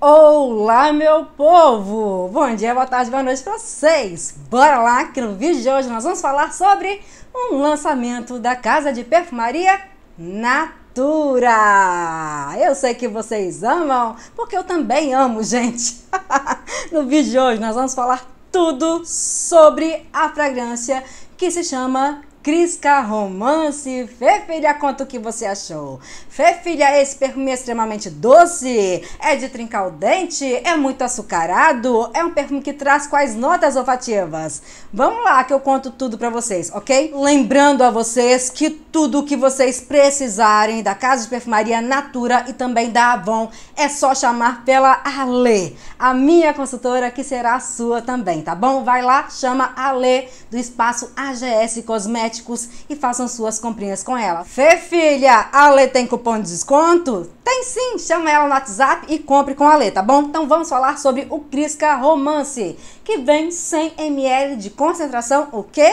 Olá, meu povo! Bom dia, boa tarde, boa noite para vocês! Bora lá que no vídeo de hoje nós vamos falar sobre um lançamento da casa de perfumaria Natura! Eu sei que vocês amam, porque eu também amo, gente! no vídeo de hoje nós vamos falar tudo sobre a fragrância que se chama Crisca Romance. Fê Filha, conta o que você achou. Fê Filha, esse perfume é extremamente doce, é de trincar o dente, é muito açucarado, é um perfume que traz quais notas olfativas? Vamos lá que eu conto tudo para vocês, ok? Lembrando a vocês que tudo o que vocês precisarem da Casa de Perfumaria Natura e também da Avon é só chamar pela Ale, a minha consultora que será a sua também, tá bom? Vai lá, chama Ale do espaço AGS Cosméticos e façam suas comprinhas com ela. Fê, filha, a Lê tem cupom de desconto? Tem sim, chama ela no WhatsApp e compre com a Lê, tá bom? Então vamos falar sobre o Crisca Romance, que vem 100 ml de concentração, o quê?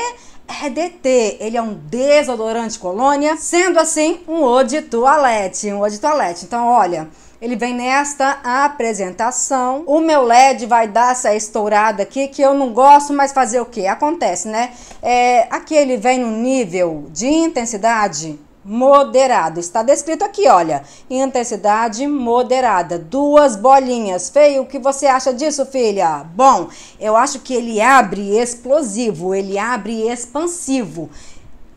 RDT, ele é um desodorante colônia, sendo assim um eau de toilette, um eau de toilette. Então, olha, ele vem nesta apresentação. O meu LED vai dar essa estourada aqui, que eu não gosto, mas fazer o que? Acontece, né? É, aqui ele vem no nível de intensidade moderado. Está descrito aqui, olha. Intensidade moderada. Duas bolinhas. Feio, o que você acha disso, filha? Bom, eu acho que ele abre explosivo, ele abre expansivo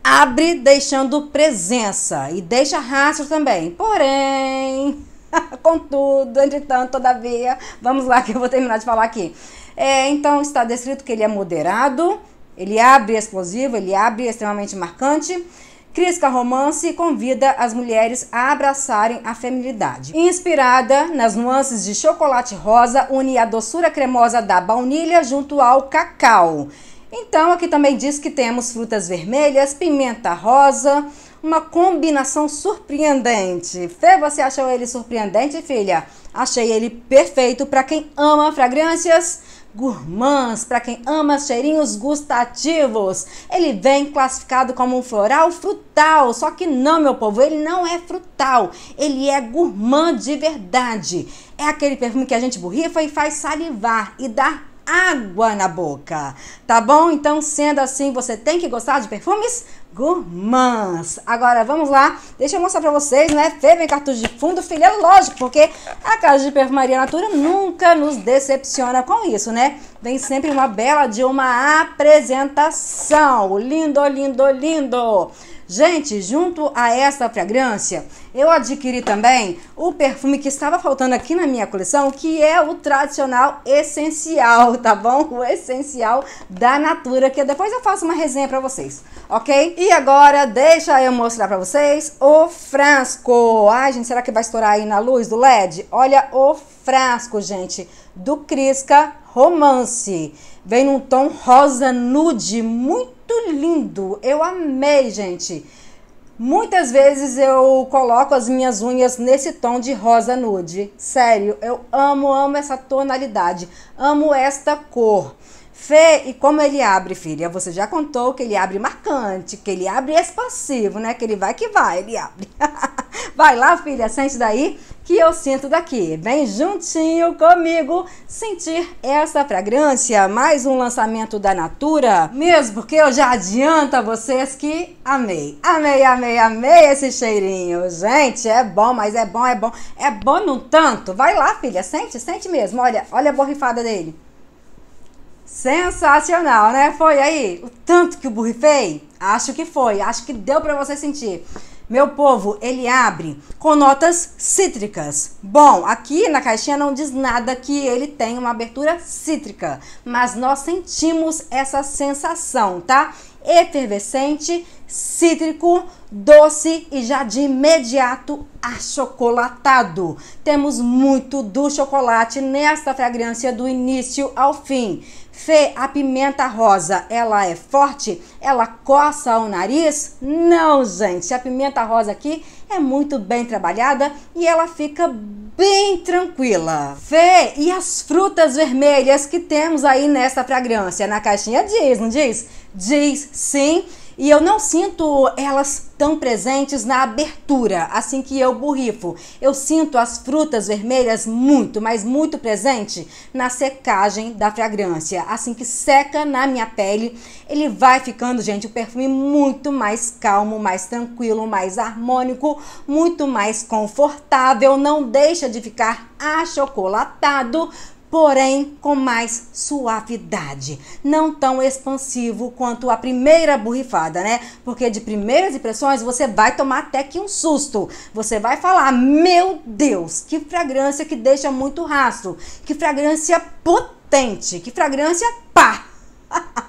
abre deixando presença e deixa rastro também. Porém, Contudo, entretanto, todavia, vamos lá que eu vou terminar de falar aqui. É, então, está descrito que ele é moderado, ele abre explosivo, ele abre extremamente marcante. Crisca Romance e convida as mulheres a abraçarem a feminilidade. Inspirada nas nuances de chocolate rosa, une a doçura cremosa da baunilha junto ao cacau. Então, aqui também diz que temos frutas vermelhas, pimenta rosa, uma combinação surpreendente. Fê, você achou ele surpreendente, filha? Achei ele perfeito para quem ama fragrâncias gourmands, para quem ama cheirinhos gustativos. Ele vem classificado como um floral frutal, só que não, meu povo, ele não é frutal, ele é gourmand de verdade. É aquele perfume que a gente borrifa e faz salivar e dar água na boca, tá bom? Então, sendo assim, você tem que gostar de perfumes gourmands. Agora, vamos lá. Deixa eu mostrar pra vocês, né? Feve cartucho de fundo, filha, lógico, porque a Casa de Perfumaria Natura nunca nos decepciona com isso, né? Vem sempre uma bela de uma apresentação. Lindo, lindo, lindo. Gente, junto a essa fragrância, eu adquiri também o perfume que estava faltando aqui na minha coleção, que é o tradicional essencial, tá bom? O essencial da Natura, que depois eu faço uma resenha para vocês, ok? E agora, deixa eu mostrar para vocês o frasco. Ai, gente, será que vai estourar aí na luz do LED? Olha o frasco, gente, do Crisca Romance. Vem num tom rosa nude, muito muito lindo. Eu amei, gente. Muitas vezes eu coloco as minhas unhas nesse tom de rosa nude. Sério, eu amo, amo essa tonalidade, amo esta cor. Fê, e como ele abre, filha? Você já contou que ele abre marcante, que ele abre expansivo, né? Que ele vai que vai, ele abre. vai lá, filha, sente daí que eu sinto daqui. Vem juntinho comigo sentir essa fragrância. Mais um lançamento da Natura. Mesmo que eu já adianto a vocês que amei. Amei, amei, amei esse cheirinho. Gente, é bom, mas é bom, é bom. É bom no tanto. Vai lá, filha, sente, sente mesmo. Olha, olha a borrifada dele. Sensacional, né? Foi aí o tanto que o burrifei? Acho que foi, acho que deu para você sentir. Meu povo, ele abre com notas cítricas. Bom, aqui na caixinha não diz nada que ele tem uma abertura cítrica, mas nós sentimos essa sensação, tá? Efervescente, cítrico, doce e já de imediato achocolatado. Temos muito do chocolate nesta fragrância do início ao fim. Fê, a pimenta rosa, ela é forte? Ela coça o nariz? Não, gente. A pimenta rosa aqui é muito bem trabalhada e ela fica bem tranquila. Fê, e as frutas vermelhas que temos aí nessa fragrância? Na caixinha diz, não diz? Diz sim e eu não sinto elas tão presentes na abertura, assim que eu borrifo. Eu sinto as frutas vermelhas muito, mas muito presente na secagem da fragrância. Assim que seca na minha pele, ele vai ficando, gente, um perfume muito mais calmo, mais tranquilo, mais harmônico, muito mais confortável, não deixa de ficar achocolatado, porém com mais suavidade, não tão expansivo quanto a primeira borrifada, né? Porque de primeiras impressões você vai tomar até que um susto. Você vai falar: "Meu Deus, que fragrância que deixa muito rastro, que fragrância potente, que fragrância pá!"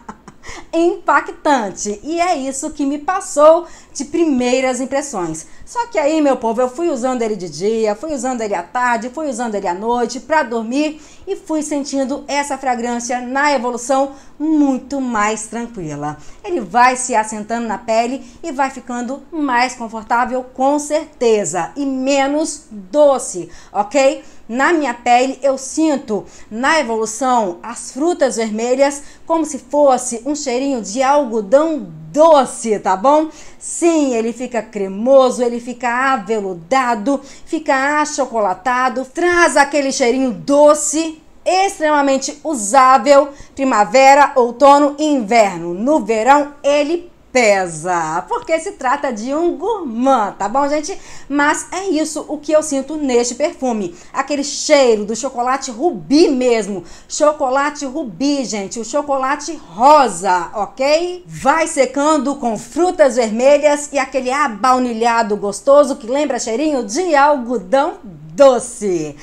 impactante. E é isso que me passou de primeiras impressões. Só que aí, meu povo, eu fui usando ele de dia, fui usando ele à tarde, fui usando ele à noite para dormir e fui sentindo essa fragrância na evolução muito mais tranquila. Ele vai se assentando na pele e vai ficando mais confortável com certeza e menos doce, OK? na minha pele, eu sinto na evolução as frutas vermelhas como se fosse um cheirinho de algodão doce, tá bom? Sim, ele fica cremoso, ele fica aveludado, fica achocolatado, traz aquele cheirinho doce extremamente usável primavera, outono e inverno. No verão, ele pesa porque se trata de um gourmand, tá bom, gente? Mas é isso o que eu sinto neste perfume. Aquele cheiro do chocolate rubi mesmo. Chocolate rubi, gente, o chocolate rosa, ok? Vai secando com frutas vermelhas e aquele abaunilhado gostoso que lembra cheirinho de algodão doce.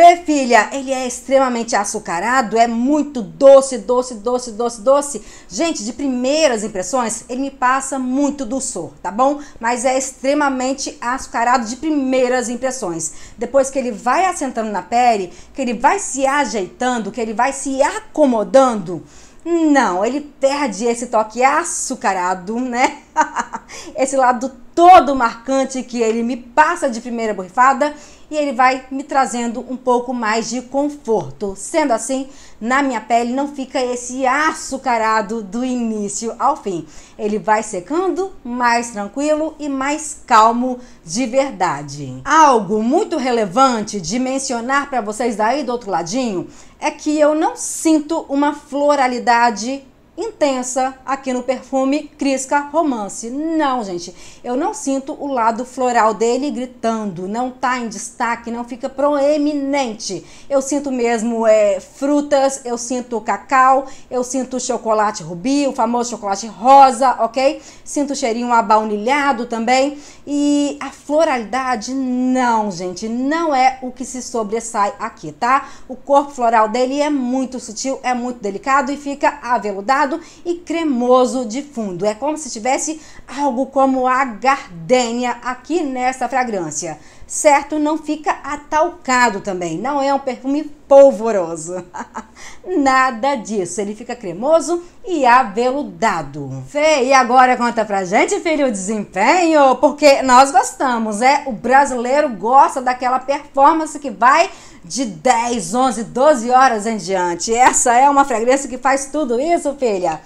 Vê, filha, ele é extremamente açucarado, é muito doce, doce, doce, doce, doce. Gente, de primeiras impressões, ele me passa muito dulçor, tá bom? Mas é extremamente açucarado de primeiras impressões. Depois que ele vai assentando na pele, que ele vai se ajeitando, que ele vai se acomodando, não, ele perde esse toque açucarado, né? esse lado todo marcante que ele me passa de primeira borrifada e ele vai me trazendo um pouco mais de conforto. Sendo assim, na minha pele não fica esse açucarado do início ao fim. Ele vai secando mais tranquilo e mais calmo de verdade. Algo muito relevante de mencionar para vocês aí do outro ladinho é que eu não sinto uma floralidade intensa aqui no perfume Crisca Romance. Não, gente, eu não sinto o lado floral dele gritando, não tá em destaque, não fica proeminente. Eu sinto mesmo é, frutas, eu sinto cacau, eu sinto chocolate rubi, o famoso chocolate rosa, ok? Sinto cheirinho abaunilhado também. E a floralidade, não, gente, não é o que se sobressai aqui, tá? O corpo floral dele é muito sutil, é muito delicado e fica aveludado e cremoso de fundo. É como se tivesse algo como a gardenia aqui nessa fragrância. Certo, não fica atalcado também, não é um perfume polvoroso. Nada disso, ele fica cremoso e aveludado. Fê, e agora conta pra gente, filho, o desempenho, porque nós gostamos, é? Né? O brasileiro gosta daquela performance que vai de 10, 11, 12 horas em diante. Essa é uma fragrância que faz tudo isso, filha?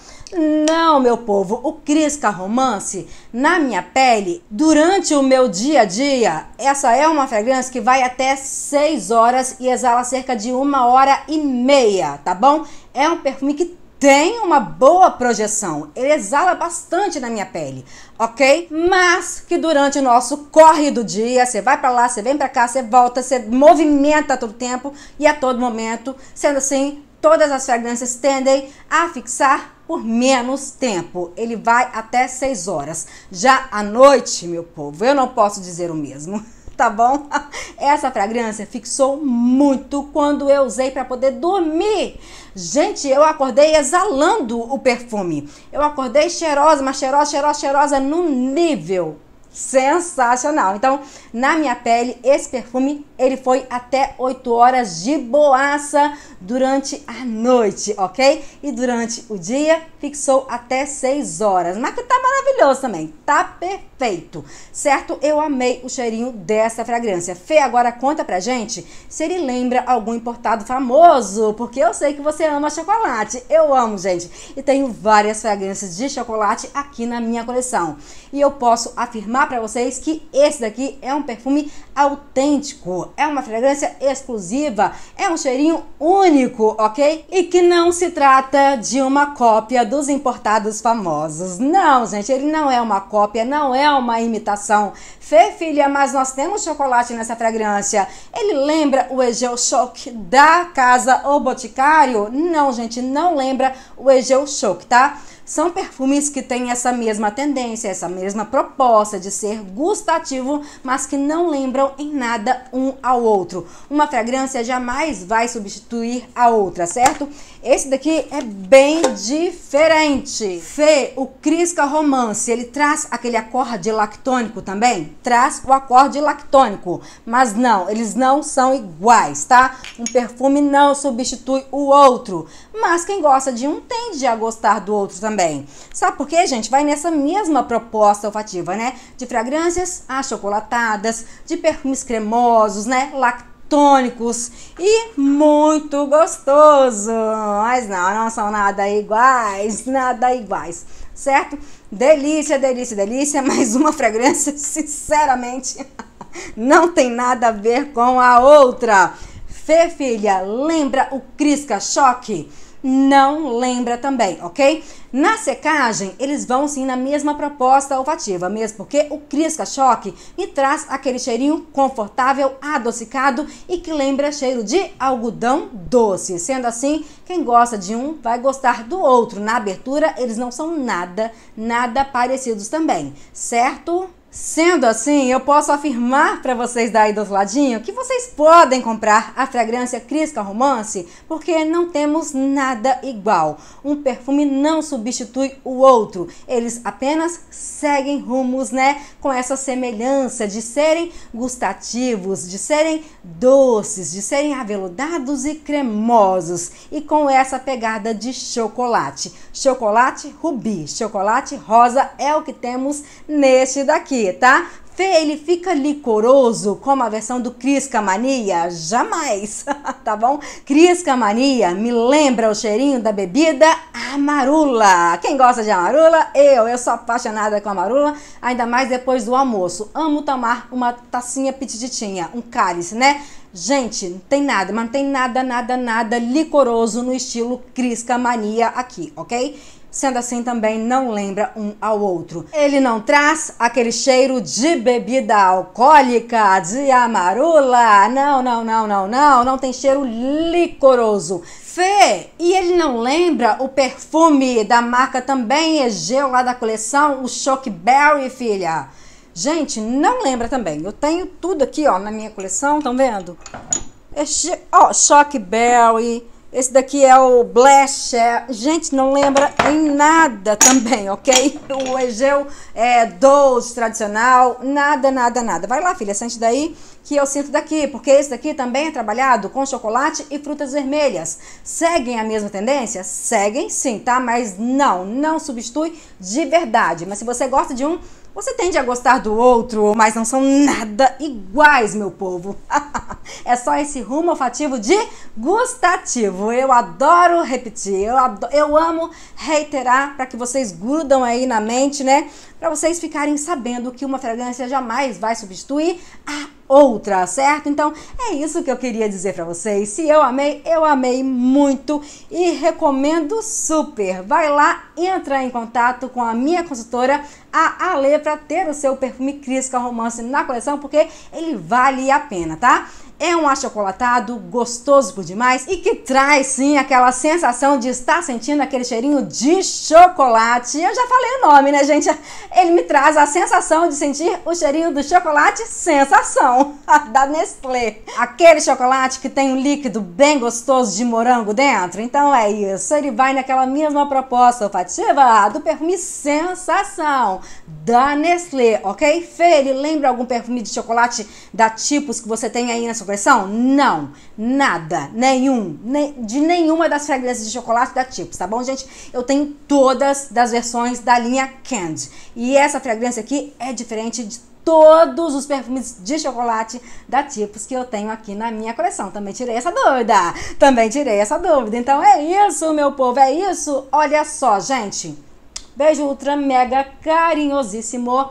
Não, meu povo, o Crisca Romance na minha pele durante o meu dia a dia. Essa é uma fragrância que vai até 6 horas e exala cerca de uma hora e meia, tá bom? É um perfume que tem uma boa projeção, ele exala bastante na minha pele, ok? Mas que durante o nosso corre do dia, você vai para lá, você vem para cá, você volta, você movimenta todo tempo e a todo momento, sendo assim, todas as fragrâncias tendem a fixar por menos tempo. Ele vai até 6 horas. Já à noite, meu povo, eu não posso dizer o mesmo. tá bom? Essa fragrância fixou muito quando eu usei para poder dormir. Gente, eu acordei exalando o perfume. Eu acordei cheirosa, mas cheirosa, cheirosa, cheirosa no nível sensacional. Então, na minha pele, esse perfume, ele foi até 8 horas de boaça durante a noite, ok? E durante o dia, fixou até 6 horas. Mas que tá maravilhoso também, tá perfeito, certo? Eu amei o cheirinho dessa fragrância. Fê, agora conta pra gente se ele lembra algum importado famoso, porque eu sei que você ama chocolate. Eu amo, gente, e tenho várias fragrâncias de chocolate aqui na minha coleção. E eu posso afirmar falar para vocês que esse daqui é um perfume autêntico, é uma fragrância exclusiva, é um cheirinho único, ok? E que não se trata de uma cópia dos importados famosos. Não, gente, ele não é uma cópia, não é uma imitação. Fê, filha, mas nós temos chocolate nessa fragrância. Ele lembra o Egeu Choc da casa O Boticário? Não, gente, não lembra o Egeu Choc, tá? são perfumes que têm essa mesma tendência, essa mesma proposta de ser gustativo, mas que não lembram em nada um ao outro. Uma fragrância jamais vai substituir a outra, certo? Esse daqui é bem diferente. Fê, o Crisca Romance, ele traz aquele acorde lactônico também? Traz o acorde lactônico, mas não, eles não são iguais, tá? Um perfume não substitui o outro, mas quem gosta de um tende a gostar do outro também também. Sabe por quê, gente? Vai nessa mesma proposta olfativa, né? De fragrâncias achocolatadas, de perfumes cremosos, né? lactônicos e muito gostoso. Mas não, não são nada iguais, nada iguais, certo? Delícia, delícia, delícia. Mais uma fragrância, sinceramente, não tem nada a ver com a outra. Fê, filha, lembra o Crisca Choque? não lembra também, ok? Na secagem, eles vão sim na mesma proposta olfativa, mesmo porque o crisca-choque me traz aquele cheirinho confortável, adocicado e que lembra cheiro de algodão doce. Sendo assim, quem gosta de um vai gostar do outro. Na abertura, eles não são nada, nada parecidos também, certo? Sendo assim, eu posso afirmar para vocês daí do ladinho que vocês podem comprar a fragrância Crisca Romance, porque não temos nada igual. Um perfume não substitui o outro. Eles apenas seguem rumos, né, com essa semelhança de serem gustativos, de serem doces, de serem aveludados e cremosos e com essa pegada de chocolate. Chocolate rubi, chocolate rosa é o que temos neste daqui tá? Fê, ele fica licoroso como a versão do Crisca Mania? Jamais, tá bom? Crisca Mania me lembra o cheirinho da bebida amarula. Quem gosta de amarula? Eu, eu sou apaixonada com amarula, ainda mais depois do almoço. Amo tomar uma tacinha pitititinha, um cálice, né? Gente, não tem nada, mas não tem nada, nada, nada licoroso no estilo Crisca Mania aqui, ok? sendo assim também não lembra um ao outro. Ele não traz aquele cheiro de bebida alcoólica, de amarula, não, não, não, não, não, não tem cheiro licoroso. Fê, e ele não lembra o perfume da marca também Egeu lá da coleção, o Choc Berry, filha. Gente, não lembra também. Eu tenho tudo aqui, ó, na minha coleção, estão vendo? Este, ó, Choc Berry, esse daqui é o Blecher. É, gente, não lembra em nada também, ok? O Egeu é 12, tradicional. Nada, nada, nada. Vai lá, filha, sente daí que eu sinto daqui, porque esse daqui também é trabalhado com chocolate e frutas vermelhas. Seguem a mesma tendência? Seguem sim, tá? Mas não, não substitui de verdade. Mas se você gosta de um, você tende a gostar do outro, mas não são nada iguais, meu povo. é só esse rumo olfativo de gustativo. Eu adoro repetir, eu, adoro, eu amo reiterar para que vocês grudam aí na mente, né? para vocês ficarem sabendo que uma fragrância jamais vai substituir a outra, certo? Então é isso que eu queria dizer para vocês. Se eu amei, eu amei muito e recomendo super. Vai lá, entra em contato com a minha consultora, a Ale, para ter o seu perfume Crisca Romance na coleção, porque ele vale a pena, tá? É um achocolatado gostoso por demais e que traz sim aquela sensação de estar sentindo aquele cheirinho de chocolate. Eu já falei o nome, né, gente? Ele me traz a sensação de sentir o cheirinho do chocolate sensação da Nestlé. Aquele chocolate que tem um líquido bem gostoso de morango dentro. Então é isso, ele vai naquela mesma proposta olfativa do perfume sensação da Nestlé, ok? Fê, ele lembra algum perfume de chocolate da Tipos que você tem aí na sua coleção? Não, nada, nenhum, de nenhuma das fragrâncias de chocolate da Tipos, tá bom, gente? Eu tenho todas das versões da linha Candy. E essa fragrância aqui é diferente de todos os perfumes de chocolate da Tipos que eu tenho aqui na minha coleção. Também tirei essa dúvida. Também tirei essa dúvida. Então é isso, meu povo, é isso. Olha só, gente. Beijo ultra mega carinhosíssimo